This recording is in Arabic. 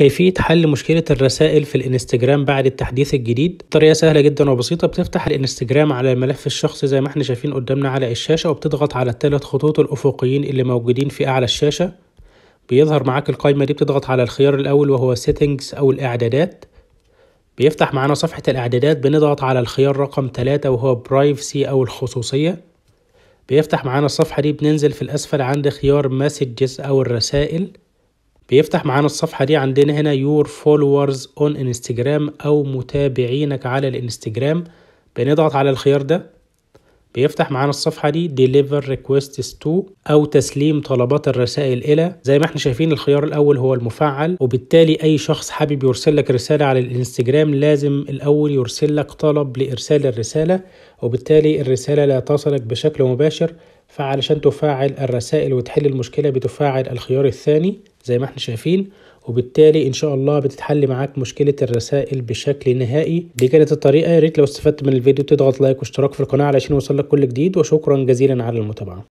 كيفية حل مشكلة الرسائل في الانستجرام بعد التحديث الجديد طريقة سهلة جدا وبسيطة بتفتح الانستجرام على الملف الشخصي زي ما احنا شايفين قدامنا على الشاشة وبتضغط على الثلاث خطوط الأفقيين اللي موجودين في أعلى الشاشة بيظهر معاك القائمة دي بتضغط على الخيار الأول وهو Settings أو الإعدادات بيفتح معانا صفحة الإعدادات بنضغط على الخيار رقم 3 وهو Privacy أو الخصوصية بيفتح معانا الصفحة دي بننزل في الأسفل عند خيار Messages أو الرسائل بيفتح معانا الصفحة دي عندنا هنا your followers on Instagram أو متابعينك على الانستجرام بنضغط على الخيار ده بيفتح معانا الصفحة دي deliver requests to أو تسليم طلبات الرسائل إلى زي ما احنا شايفين الخيار الأول هو المفعل وبالتالي أي شخص حابب يرسل لك رسالة على الانستجرام لازم الأول يرسل لك طلب لإرسال الرسالة وبالتالي الرسالة لا تصلك بشكل مباشر فعلشان تفعل الرسائل وتحل المشكلة بتفعل الخيار الثاني زي ما احنا شايفين وبالتالي ان شاء الله بتتحل معاك مشكله الرسائل بشكل نهائي دي كانت الطريقه ريت لو استفدت من الفيديو تضغط لايك واشتراك في القناه علشان يوصلك كل جديد وشكرا جزيلا على المتابعه